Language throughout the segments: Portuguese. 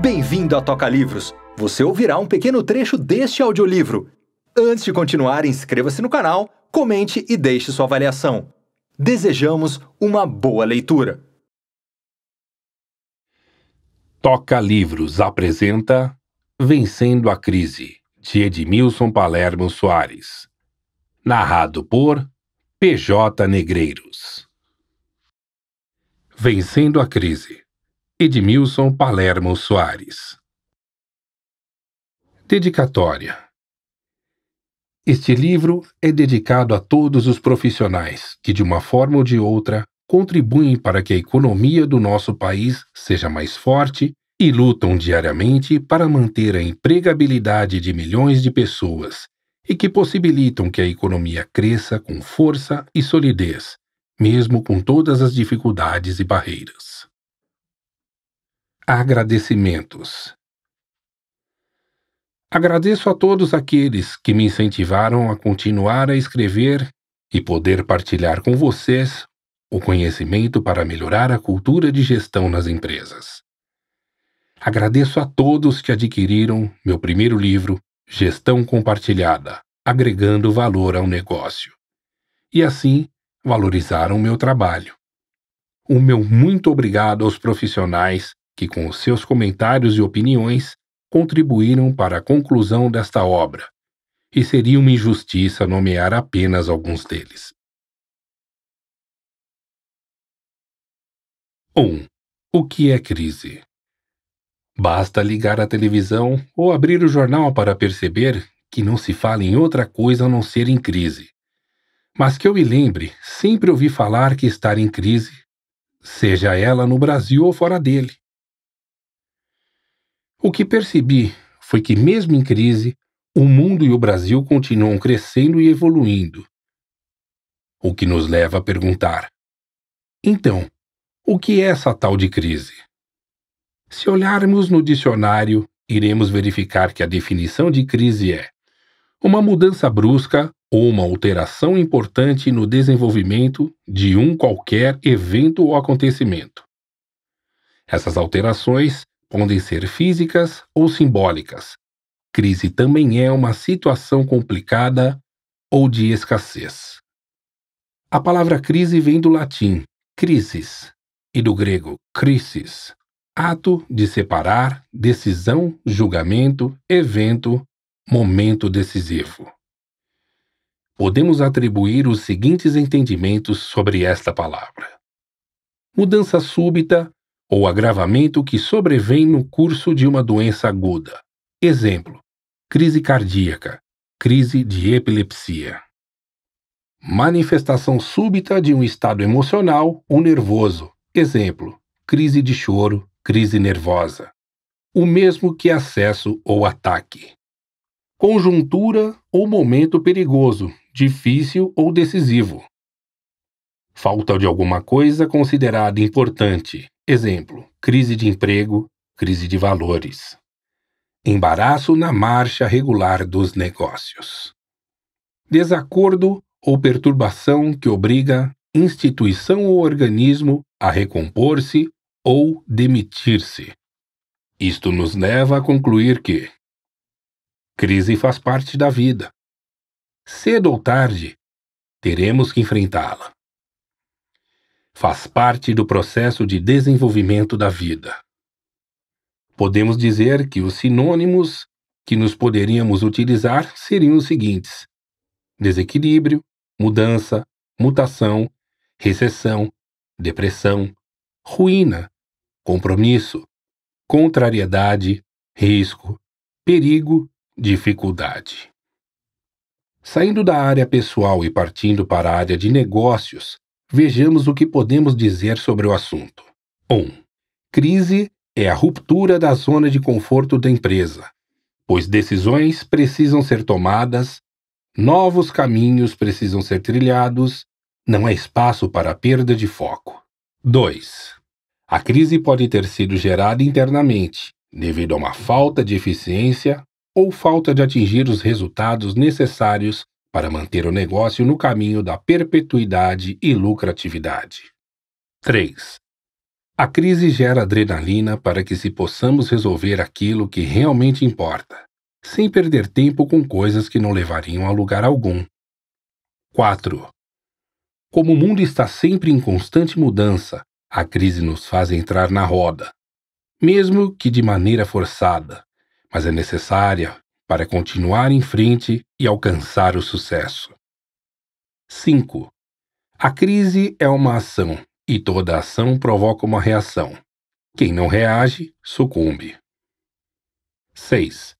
Bem-vindo à Toca Livros! Você ouvirá um pequeno trecho deste audiolivro. Antes de continuar, inscreva-se no canal, comente e deixe sua avaliação. Desejamos uma boa leitura. Toca Livros apresenta Vencendo a Crise, de Edmilson Palermo Soares. Narrado por PJ Negreiros. Vencendo a Crise Edmilson Palermo Soares. Dedicatória. Este livro é dedicado a todos os profissionais que, de uma forma ou de outra, contribuem para que a economia do nosso país seja mais forte e lutam diariamente para manter a empregabilidade de milhões de pessoas e que possibilitam que a economia cresça com força e solidez, mesmo com todas as dificuldades e barreiras. Agradecimentos. Agradeço a todos aqueles que me incentivaram a continuar a escrever e poder partilhar com vocês o conhecimento para melhorar a cultura de gestão nas empresas. Agradeço a todos que adquiriram meu primeiro livro, Gestão Compartilhada Agregando Valor ao Negócio, e assim valorizaram meu trabalho. O meu muito obrigado aos profissionais que com seus comentários e opiniões contribuíram para a conclusão desta obra, e seria uma injustiça nomear apenas alguns deles. 1. O que é crise? Basta ligar a televisão ou abrir o jornal para perceber que não se fala em outra coisa a não ser em crise. Mas que eu me lembre, sempre ouvi falar que estar em crise, seja ela no Brasil ou fora dele, o que percebi foi que, mesmo em crise, o mundo e o Brasil continuam crescendo e evoluindo. O que nos leva a perguntar: então, o que é essa tal de crise? Se olharmos no dicionário, iremos verificar que a definição de crise é uma mudança brusca ou uma alteração importante no desenvolvimento de um qualquer evento ou acontecimento. Essas alterações podem ser físicas ou simbólicas. Crise também é uma situação complicada ou de escassez. A palavra crise vem do latim crisis e do grego crisis, ato de separar, decisão, julgamento, evento, momento decisivo. Podemos atribuir os seguintes entendimentos sobre esta palavra: mudança súbita ou agravamento que sobrevém no curso de uma doença aguda. Exemplo: crise cardíaca, crise de epilepsia. Manifestação súbita de um estado emocional ou nervoso. Exemplo: crise de choro, crise nervosa. O mesmo que acesso ou ataque. Conjuntura ou momento perigoso, difícil ou decisivo. Falta de alguma coisa considerada importante, Exemplo: crise de emprego, crise de valores. Embaraço na marcha regular dos negócios. Desacordo ou perturbação que obriga instituição ou organismo a recompor-se ou demitir-se. Isto nos leva a concluir que crise faz parte da vida. Cedo ou tarde, teremos que enfrentá-la faz parte do processo de desenvolvimento da vida. Podemos dizer que os sinônimos que nos poderíamos utilizar seriam os seguintes: desequilíbrio, mudança, mutação, recessão, depressão, ruína, compromisso, contrariedade, risco, perigo, dificuldade. Saindo da área pessoal e partindo para a área de negócios, Vejamos o que podemos dizer sobre o assunto. 1. Um, crise é a ruptura da zona de conforto da empresa, pois decisões precisam ser tomadas, novos caminhos precisam ser trilhados, não há espaço para perda de foco. 2. A crise pode ter sido gerada internamente, devido a uma falta de eficiência ou falta de atingir os resultados necessários para manter o negócio no caminho da perpetuidade e lucratividade. 3. A crise gera adrenalina para que se possamos resolver aquilo que realmente importa, sem perder tempo com coisas que não levariam a lugar algum. 4. Como o mundo está sempre em constante mudança, a crise nos faz entrar na roda, mesmo que de maneira forçada, mas é necessária para continuar em frente e alcançar o sucesso. 5. A crise é uma ação e toda ação provoca uma reação. Quem não reage, sucumbe. 6.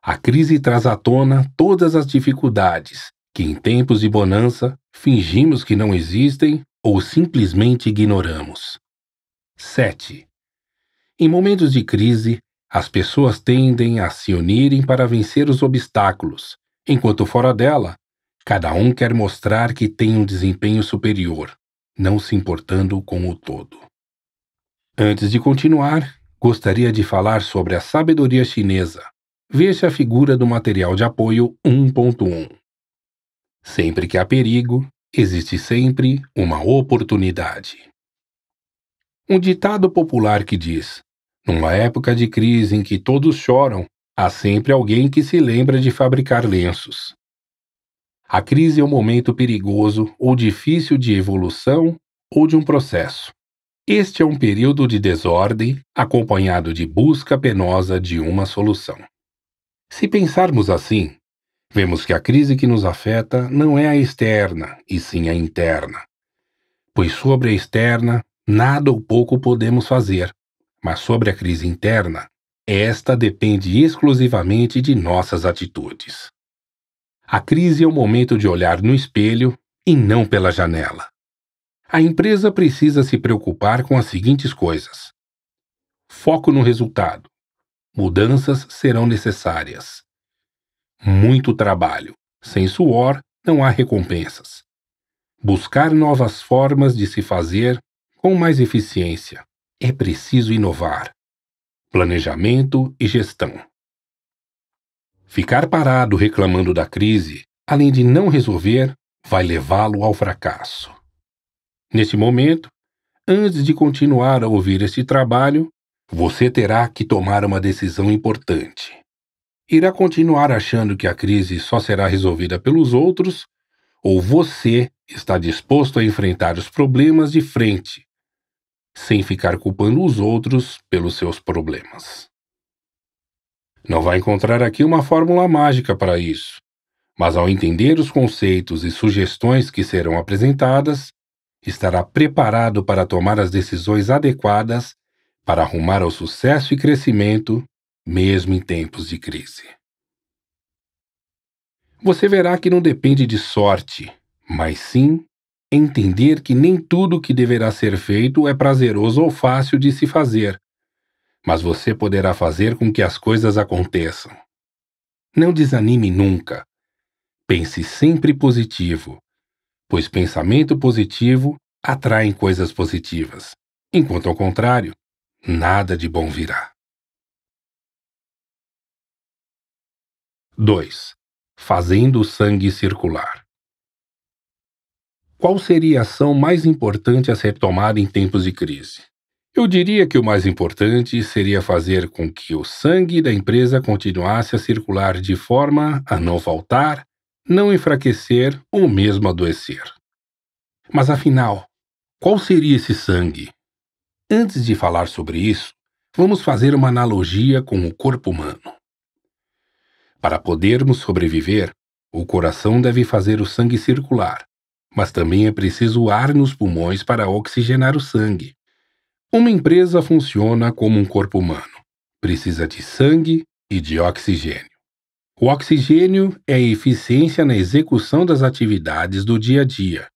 A crise traz à tona todas as dificuldades que, em tempos de bonança, fingimos que não existem ou simplesmente ignoramos. 7. Em momentos de crise, as pessoas tendem a se unirem para vencer os obstáculos, enquanto fora dela, cada um quer mostrar que tem um desempenho superior, não se importando com o todo. Antes de continuar, gostaria de falar sobre a sabedoria chinesa. Veja a figura do material de apoio 1.1. Sempre que há perigo, existe sempre uma oportunidade. Um ditado popular que diz: numa época de crise em que todos choram, há sempre alguém que se lembra de fabricar lenços. A crise é um momento perigoso ou difícil de evolução ou de um processo. Este é um período de desordem acompanhado de busca penosa de uma solução. Se pensarmos assim, vemos que a crise que nos afeta não é a externa, e sim a interna. Pois sobre a externa, nada ou pouco podemos fazer, mas sobre a crise interna, esta depende exclusivamente de nossas atitudes. A crise é o momento de olhar no espelho e não pela janela. A empresa precisa se preocupar com as seguintes coisas: foco no resultado. Mudanças serão necessárias. Muito trabalho. Sem suor, não há recompensas. Buscar novas formas de se fazer com mais eficiência é preciso inovar. Planejamento e gestão. Ficar parado reclamando da crise, além de não resolver, vai levá-lo ao fracasso. Nesse momento, antes de continuar a ouvir este trabalho, você terá que tomar uma decisão importante. Irá continuar achando que a crise só será resolvida pelos outros ou você está disposto a enfrentar os problemas de frente sem ficar culpando os outros pelos seus problemas. Não vai encontrar aqui uma fórmula mágica para isso, mas ao entender os conceitos e sugestões que serão apresentadas, estará preparado para tomar as decisões adequadas para arrumar ao sucesso e crescimento, mesmo em tempos de crise. Você verá que não depende de sorte, mas sim entender que nem tudo que deverá ser feito é prazeroso ou fácil de se fazer, mas você poderá fazer com que as coisas aconteçam. Não desanime nunca. Pense sempre positivo, pois pensamento positivo atrai coisas positivas, enquanto ao contrário, nada de bom virá. 2. Fazendo o sangue circular qual seria a ação mais importante a ser tomada em tempos de crise? Eu diria que o mais importante seria fazer com que o sangue da empresa continuasse a circular de forma a não faltar, não enfraquecer ou mesmo adoecer. Mas afinal, qual seria esse sangue? Antes de falar sobre isso, vamos fazer uma analogia com o corpo humano. Para podermos sobreviver, o coração deve fazer o sangue circular, mas também é preciso ar nos pulmões para oxigenar o sangue. Uma empresa funciona como um corpo humano: precisa de sangue e de oxigênio. O oxigênio é a eficiência na execução das atividades do dia a dia,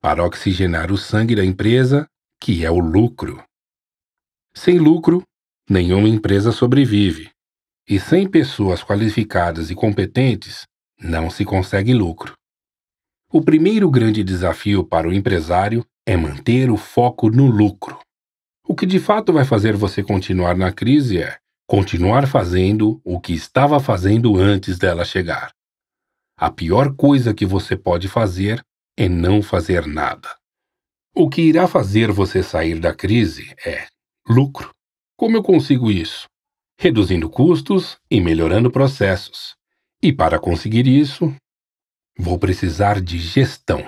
para oxigenar o sangue da empresa, que é o lucro. Sem lucro, nenhuma empresa sobrevive. E sem pessoas qualificadas e competentes, não se consegue lucro. O primeiro grande desafio para o empresário é manter o foco no lucro. O que de fato vai fazer você continuar na crise é continuar fazendo o que estava fazendo antes dela chegar. A pior coisa que você pode fazer é não fazer nada. O que irá fazer você sair da crise é lucro. Como eu consigo isso? Reduzindo custos e melhorando processos. E para conseguir isso, Vou precisar de gestão.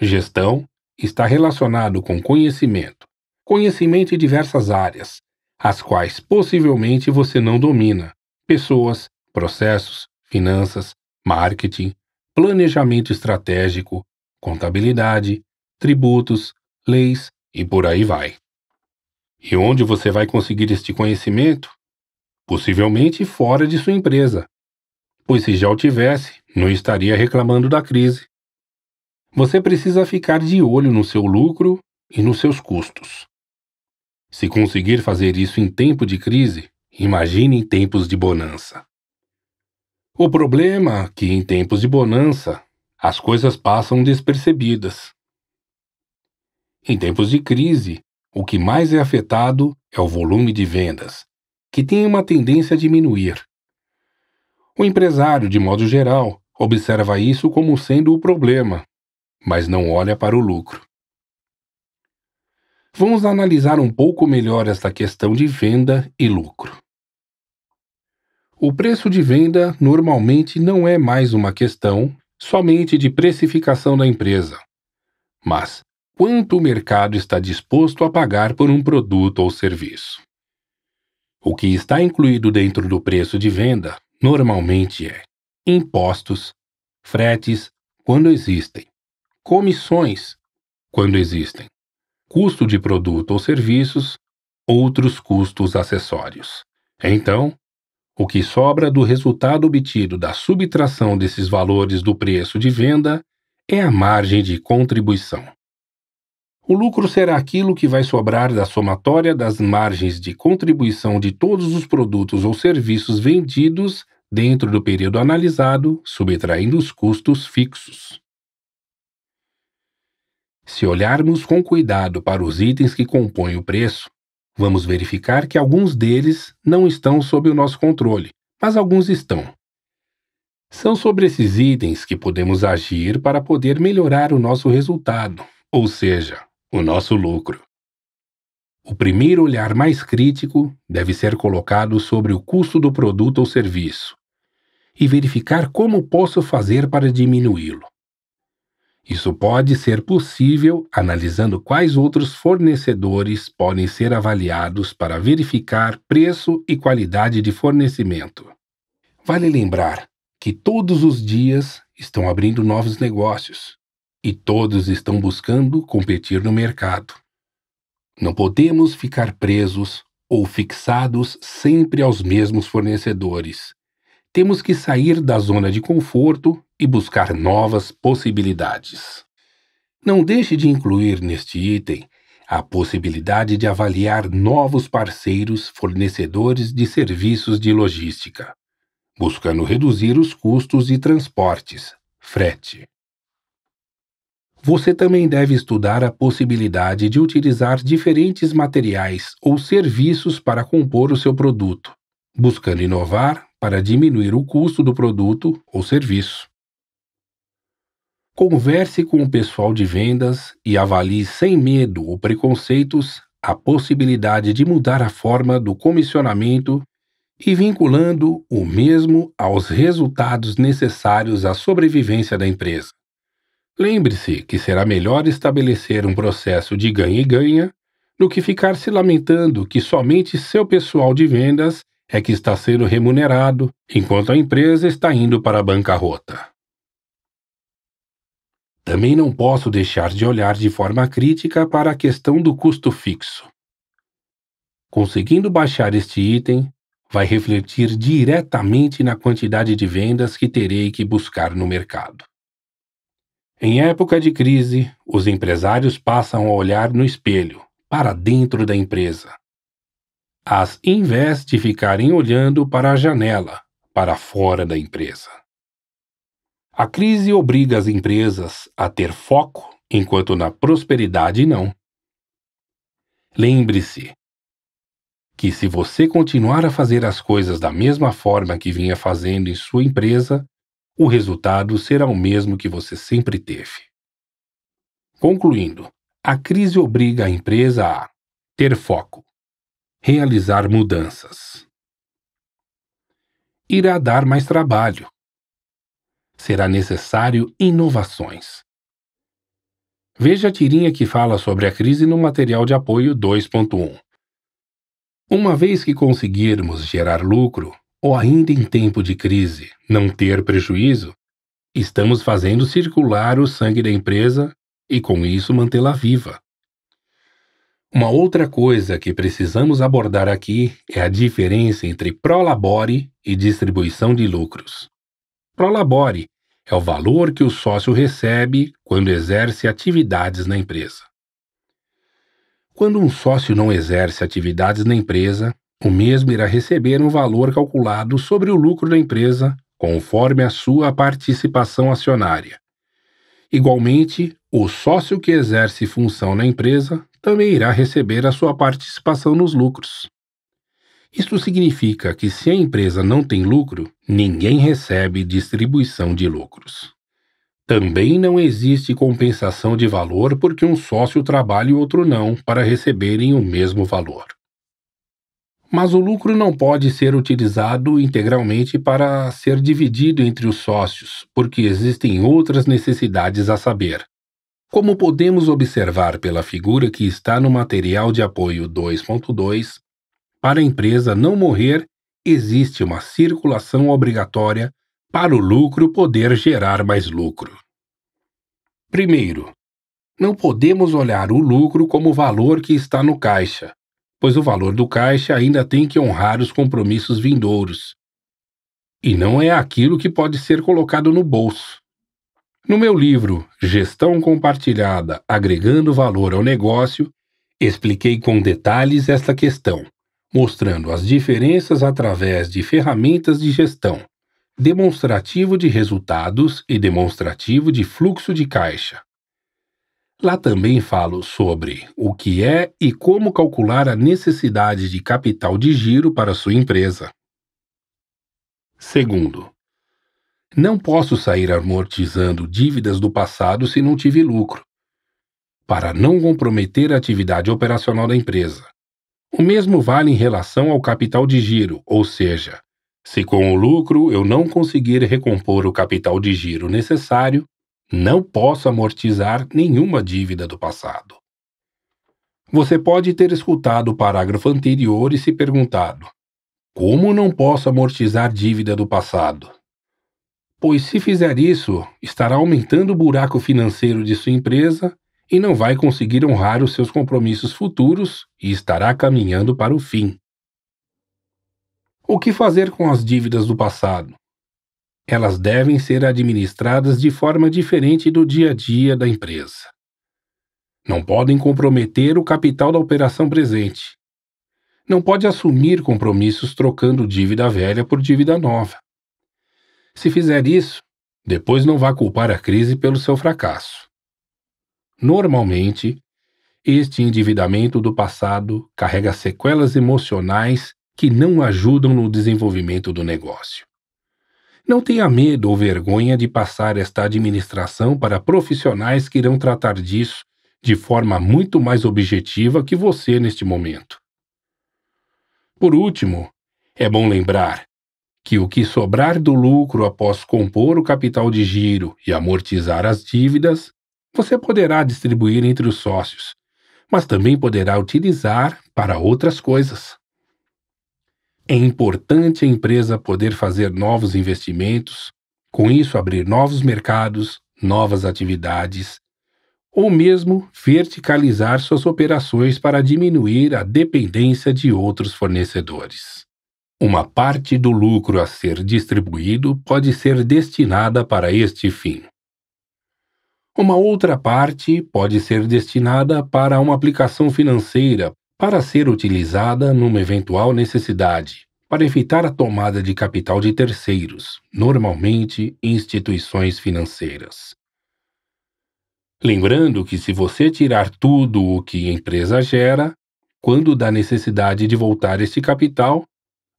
Gestão está relacionado com conhecimento, conhecimento em diversas áreas, as quais possivelmente você não domina: pessoas, processos, finanças, marketing, planejamento estratégico, contabilidade, tributos, leis e por aí vai. E onde você vai conseguir este conhecimento? Possivelmente fora de sua empresa, pois se já o tivesse, não estaria reclamando da crise. Você precisa ficar de olho no seu lucro e nos seus custos. Se conseguir fazer isso em tempo de crise, imagine em tempos de bonança. O problema é que em tempos de bonança as coisas passam despercebidas. Em tempos de crise, o que mais é afetado é o volume de vendas, que tem uma tendência a diminuir. O empresário, de modo geral, observa isso como sendo o problema, mas não olha para o lucro. Vamos analisar um pouco melhor esta questão de venda e lucro. O preço de venda normalmente não é mais uma questão somente de precificação da empresa, mas quanto o mercado está disposto a pagar por um produto ou serviço. O que está incluído dentro do preço de venda normalmente é impostos, fretes, quando existem, comissões, quando existem, custo de produto ou serviços, outros custos acessórios. Então, o que sobra do resultado obtido da subtração desses valores do preço de venda é a margem de contribuição. O lucro será aquilo que vai sobrar da somatória das margens de contribuição de todos os produtos ou serviços vendidos dentro do período analisado, subtraindo os custos fixos. Se olharmos com cuidado para os itens que compõem o preço, vamos verificar que alguns deles não estão sob o nosso controle, mas alguns estão. São sobre esses itens que podemos agir para poder melhorar o nosso resultado, ou seja, o nosso lucro. O primeiro olhar mais crítico deve ser colocado sobre o custo do produto ou serviço e verificar como posso fazer para diminuí-lo. Isso pode ser possível analisando quais outros fornecedores podem ser avaliados para verificar preço e qualidade de fornecimento. Vale lembrar que todos os dias estão abrindo novos negócios e todos estão buscando competir no mercado. Não podemos ficar presos ou fixados sempre aos mesmos fornecedores. Temos que sair da zona de conforto e buscar novas possibilidades. Não deixe de incluir neste item a possibilidade de avaliar novos parceiros fornecedores de serviços de logística, buscando reduzir os custos de transportes, frete. Você também deve estudar a possibilidade de utilizar diferentes materiais ou serviços para compor o seu produto, buscando inovar para diminuir o custo do produto ou serviço. Converse com o pessoal de vendas e avalie sem medo ou preconceitos a possibilidade de mudar a forma do comissionamento e vinculando o mesmo aos resultados necessários à sobrevivência da empresa. Lembre-se que será melhor estabelecer um processo de ganha e ganha do que ficar se lamentando que somente seu pessoal de vendas é que está sendo remunerado, enquanto a empresa está indo para a bancarrota. Também não posso deixar de olhar de forma crítica para a questão do custo fixo. Conseguindo baixar este item, vai refletir diretamente na quantidade de vendas que terei que buscar no mercado. Em época de crise, os empresários passam a olhar no espelho, para dentro da empresa. As invés de ficarem olhando para a janela, para fora da empresa. A crise obriga as empresas a ter foco, enquanto na prosperidade não. Lembre-se que se você continuar a fazer as coisas da mesma forma que vinha fazendo em sua empresa, o resultado será o mesmo que você sempre teve. Concluindo, a crise obriga a empresa a ter foco, realizar mudanças. Irá dar mais trabalho. Será necessário inovações. Veja a tirinha que fala sobre a crise no material de apoio 2.1. Uma vez que conseguirmos gerar lucro, ou ainda em tempo de crise, não ter prejuízo, estamos fazendo circular o sangue da empresa e, com isso, mantê-la viva. Uma outra coisa que precisamos abordar aqui é a diferença entre prolabore e distribuição de lucros. Prolabore é o valor que o sócio recebe quando exerce atividades na empresa. Quando um sócio não exerce atividades na empresa, o mesmo irá receber um valor calculado sobre o lucro da empresa, conforme a sua participação acionária. Igualmente, o sócio que exerce função na empresa também irá receber a sua participação nos lucros. Isto significa que, se a empresa não tem lucro, ninguém recebe distribuição de lucros. Também não existe compensação de valor porque um sócio trabalha e outro não, para receberem o mesmo valor mas o lucro não pode ser utilizado integralmente para ser dividido entre os sócios, porque existem outras necessidades a saber. Como podemos observar pela figura que está no material de apoio 2.2, para a empresa não morrer, existe uma circulação obrigatória para o lucro poder gerar mais lucro. Primeiro, não podemos olhar o lucro como valor que está no caixa, pois o valor do caixa ainda tem que honrar os compromissos vindouros. E não é aquilo que pode ser colocado no bolso. No meu livro Gestão Compartilhada Agregando Valor ao Negócio, expliquei com detalhes esta questão, mostrando as diferenças através de ferramentas de gestão, demonstrativo de resultados e demonstrativo de fluxo de caixa. Lá também falo sobre o que é e como calcular a necessidade de capital de giro para sua empresa. Segundo, não posso sair amortizando dívidas do passado se não tive lucro, para não comprometer a atividade operacional da empresa. O mesmo vale em relação ao capital de giro, ou seja, se com o lucro eu não conseguir recompor o capital de giro necessário, não posso amortizar nenhuma dívida do passado. Você pode ter escutado o parágrafo anterior e se perguntado: como não posso amortizar dívida do passado? Pois se fizer isso, estará aumentando o buraco financeiro de sua empresa e não vai conseguir honrar os seus compromissos futuros e estará caminhando para o fim. O que fazer com as dívidas do passado? Elas devem ser administradas de forma diferente do dia a dia da empresa. Não podem comprometer o capital da operação presente. Não pode assumir compromissos trocando dívida velha por dívida nova. Se fizer isso, depois não vá culpar a crise pelo seu fracasso. Normalmente, este endividamento do passado carrega sequelas emocionais que não ajudam no desenvolvimento do negócio. Não tenha medo ou vergonha de passar esta administração para profissionais que irão tratar disso de forma muito mais objetiva que você neste momento. Por último, é bom lembrar que o que sobrar do lucro após compor o capital de giro e amortizar as dívidas, você poderá distribuir entre os sócios, mas também poderá utilizar para outras coisas. É importante a empresa poder fazer novos investimentos, com isso, abrir novos mercados, novas atividades, ou mesmo verticalizar suas operações para diminuir a dependência de outros fornecedores. Uma parte do lucro a ser distribuído pode ser destinada para este fim. Uma outra parte pode ser destinada para uma aplicação financeira para ser utilizada numa eventual necessidade, para evitar a tomada de capital de terceiros, normalmente instituições financeiras. Lembrando que, se você tirar tudo o que a empresa gera, quando dá necessidade de voltar este capital,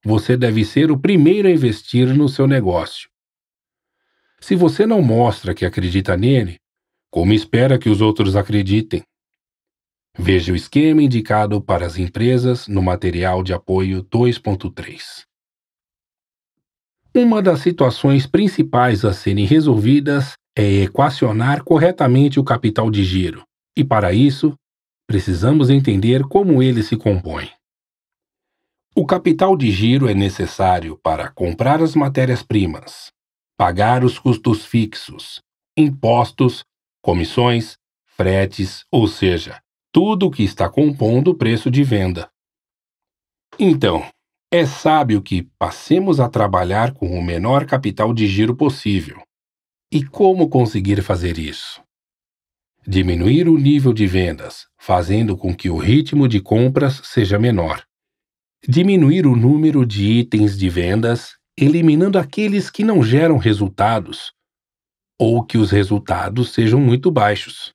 você deve ser o primeiro a investir no seu negócio. Se você não mostra que acredita nele, como espera que os outros acreditem? Veja o esquema indicado para as empresas no material de apoio 2.3. Uma das situações principais a serem resolvidas é equacionar corretamente o capital de giro, e para isso, precisamos entender como ele se compõe. O capital de giro é necessário para comprar as matérias-primas, pagar os custos fixos, impostos, comissões, fretes, ou seja, tudo o que está compondo o preço de venda. Então, é sábio que passemos a trabalhar com o menor capital de giro possível. E como conseguir fazer isso? Diminuir o nível de vendas, fazendo com que o ritmo de compras seja menor. Diminuir o número de itens de vendas, eliminando aqueles que não geram resultados, ou que os resultados sejam muito baixos.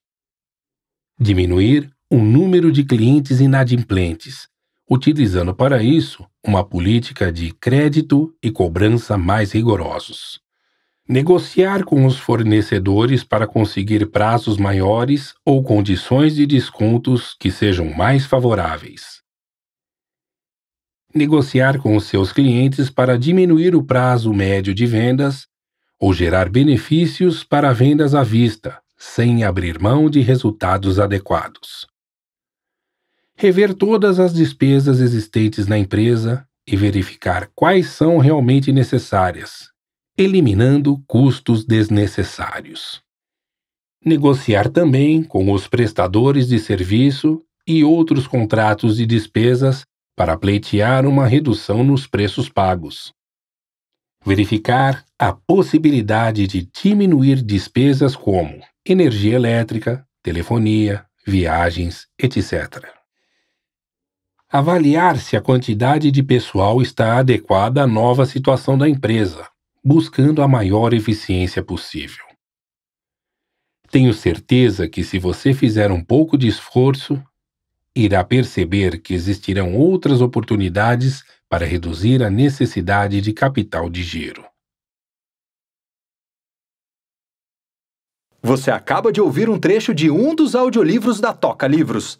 Diminuir um número de clientes inadimplentes, utilizando para isso uma política de crédito e cobrança mais rigorosos. Negociar com os fornecedores para conseguir prazos maiores ou condições de descontos que sejam mais favoráveis. Negociar com os seus clientes para diminuir o prazo médio de vendas ou gerar benefícios para vendas à vista, sem abrir mão de resultados adequados rever todas as despesas existentes na empresa e verificar quais são realmente necessárias, eliminando custos desnecessários. Negociar também com os prestadores de serviço e outros contratos de despesas para pleitear uma redução nos preços pagos. Verificar a possibilidade de diminuir despesas como energia elétrica, telefonia, viagens, etc avaliar se a quantidade de pessoal está adequada à nova situação da empresa, buscando a maior eficiência possível. Tenho certeza que, se você fizer um pouco de esforço, irá perceber que existirão outras oportunidades para reduzir a necessidade de capital de giro. Você acaba de ouvir um trecho de um dos audiolivros da Toca Livros.